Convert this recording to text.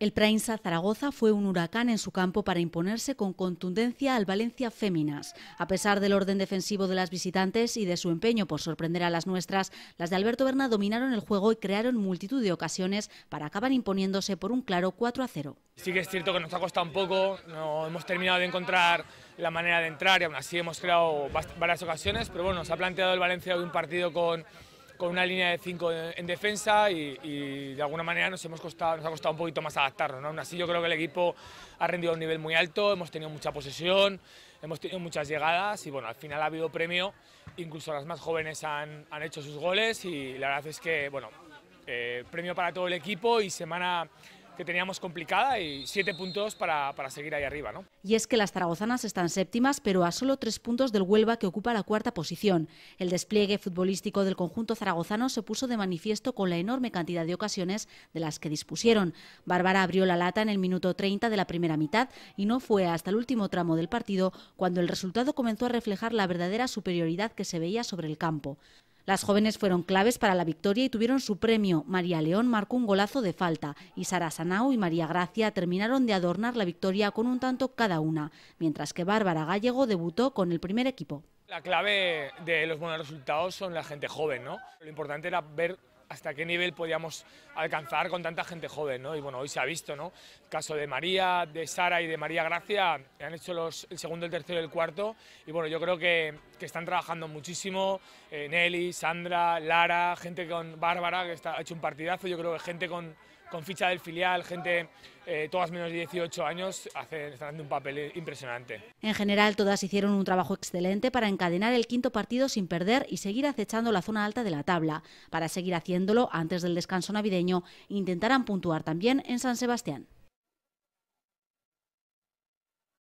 El Prainsa Zaragoza fue un huracán en su campo para imponerse con contundencia al Valencia Féminas. A pesar del orden defensivo de las visitantes y de su empeño por sorprender a las nuestras, las de Alberto Berna dominaron el juego y crearon multitud de ocasiones para acabar imponiéndose por un claro 4 a 0. Sí que es cierto que nos ha costado un poco, no hemos terminado de encontrar la manera de entrar y aún así hemos creado varias ocasiones, pero bueno, nos ha planteado el Valencia de un partido con con una línea de 5 en defensa y, de alguna manera nos, hemos costado, nos ha costado un poquito más adaptarnos. Aún así yo creo que el equipo ha rendido a un nivel muy alto, hemos tenido mucha posesión, hemos tenido muchas llegadas y bueno, al final ha habido premio, incluso las más jóvenes han, hecho sus goles y la verdad es que bueno, eh, premio para todo el equipo y semana que teníamos complicada y siete puntos para, para seguir ahí arriba. ¿no? Y es que las zaragozanas están séptimas, pero a solo tres puntos del Huelva que ocupa la cuarta posición. El despliegue futbolístico del conjunto zaragozano se puso de manifiesto con la enorme cantidad de ocasiones de las que dispusieron. Bárbara abrió la lata en el minuto 30 de la primera mitad y no fue hasta el último tramo del partido cuando el resultado comenzó a reflejar la verdadera superioridad que se veía sobre el campo. Las jóvenes fueron claves para la victoria y tuvieron su premio. María León marcó un golazo de falta y Sara Sanao y María Gracia terminaron de adornar la victoria con un tanto cada una, mientras que Bárbara Gallego debutó con el primer equipo. La clave de los buenos resultados son la gente joven, ¿no? Lo importante era ver hasta qué nivel podíamos alcanzar con tanta gente joven, ¿no? Y bueno, hoy se ha visto, ¿no? El caso de María, de Sara y de María Gracia, han hecho el segundo, el tercero y el cuarto, y bueno, yo creo que, están trabajando muchísimo, eh, Nelly, Sandra, Lara, gente con Bárbara, que ha hecho un partidazo, yo creo que gente con con ficha del filial, gente eh, todas menos de 18 años, están haciendo un papel impresionante. En general, todas hicieron un trabajo excelente para encadenar el quinto partido sin perder y seguir acechando la zona alta de la tabla. Para seguir haciéndolo antes del descanso navideño, intentarán puntuar también en San Sebastián.